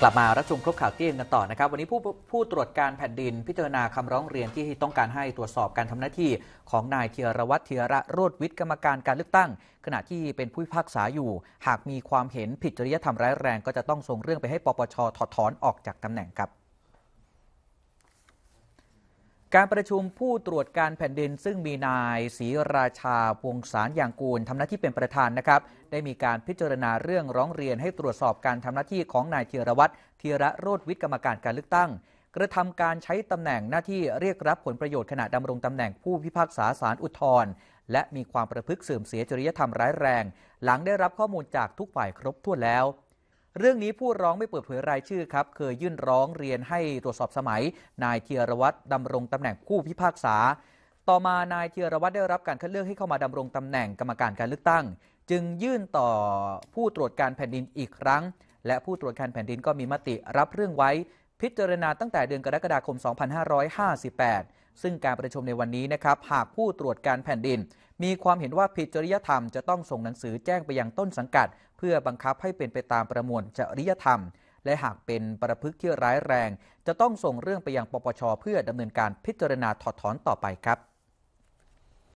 กลับมารับชมครบข่าวเที่ยงกันต่อนะครับ วันนี้ผู้ผู้ตรวจการแผ่นดินพิจารณาคำร้องเรียน ที่ต้องการให้ตรวจสอบการทำหน้าที่ ของนายเทียรวัตรเทียระโรดวิทย์กรรมการการเลือกตั้ง ขณะที่เป็นผู้พิพากษาอยู่ หากมีความเห็นผิดจริยธรรมร้ายแรงก็จะต้องส่งเรื่องไปให้ปปชถอดถอนออกจากตำแหน่งครับการประชุมผู้ตรวจการแผ่นดินซึ่งมีนายศรีราชาวงศารอย่างกูลทำหน้าที่เป็นประธานนะครับได้มีการพิจารณาเรื่องร้องเรียนให้ตรวจสอบการทำหน้าที่ของนายเทีรวัตรทีระโรธวิทย์กรรมการการเลือกตั้งกระทำการใช้ตำแหน่งหน้าที่เรียกรับผลประโยชน์ขณะดำรงตำแหน่งผู้พิพากษาสารอุทธรณ์และมีความประพฤติเสื่อมเสียจริยธรรมร้ายแรง หลังได้รับข้อมูลจากทุกฝ่ายครบถ้วนแล้วเรื่องนี้ผู้ร้องไม่เปิดเผยรายชื่อครับเคยยื่นร้องเรียนให้ตรวจสอบสมัย นายเทียรวัตรดำรงตำแหน่งผู้พิพากษา ต่อมานายเทียรวัตรได้รับการคัดเลือกให้เข้ามาดำรงตำแหน่งกรรมการการเลือกตั้ง จึงยื่นต่อผู้ตรวจการแผ่นดินอีกครั้ง และผู้ตรวจการแผ่นดินก็มีมติรับเรื่องไว้ พิจารณาตั้งแต่เดือนกรกฎาคม 2558 ซึ่งการประชุมในวันนี้นะครับหากผู้ตรวจการแผ่นดินมีความเห็นว่าผิดจริยธรรมจะต้องส่งหนังสือแจ้งไปยังต้นสังกัดเพื่อบังคับให้เป็นไปตามประมวลจริยธรรม และหากเป็นประพฤติที่ร้ายแรง จะต้องส่งเรื่องไปยังปปชเพื่อดำเนินการพิจารณาถอดถอนต่อไปครับ